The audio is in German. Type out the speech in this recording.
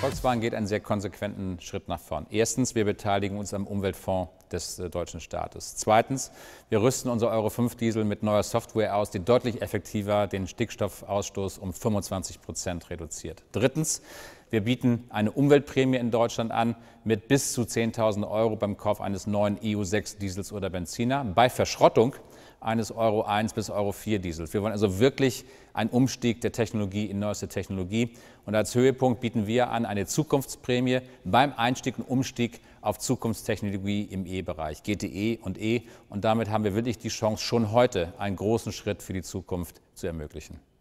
Volkswagen geht einen sehr konsequenten Schritt nach vorn. Erstens, wir beteiligen uns am Umweltfonds des äh, deutschen Staates. Zweitens, wir rüsten unser Euro 5 Diesel mit neuer Software aus, die deutlich effektiver den Stickstoffausstoß um 25 Prozent reduziert. Drittens, wir bieten eine Umweltprämie in Deutschland an mit bis zu 10.000 Euro beim Kauf eines neuen EU6 Diesels oder Benziner. Bei Verschrottung eines Euro 1 bis Euro 4 Diesels. Wir wollen also wirklich einen Umstieg der Technologie in neueste Technologie. Und als Höhepunkt bieten wir an eine Zukunftsprämie beim Einstieg und Umstieg auf Zukunftstechnologie im E-Bereich, GTE und E. Und damit haben wir wirklich die Chance, schon heute einen großen Schritt für die Zukunft zu ermöglichen.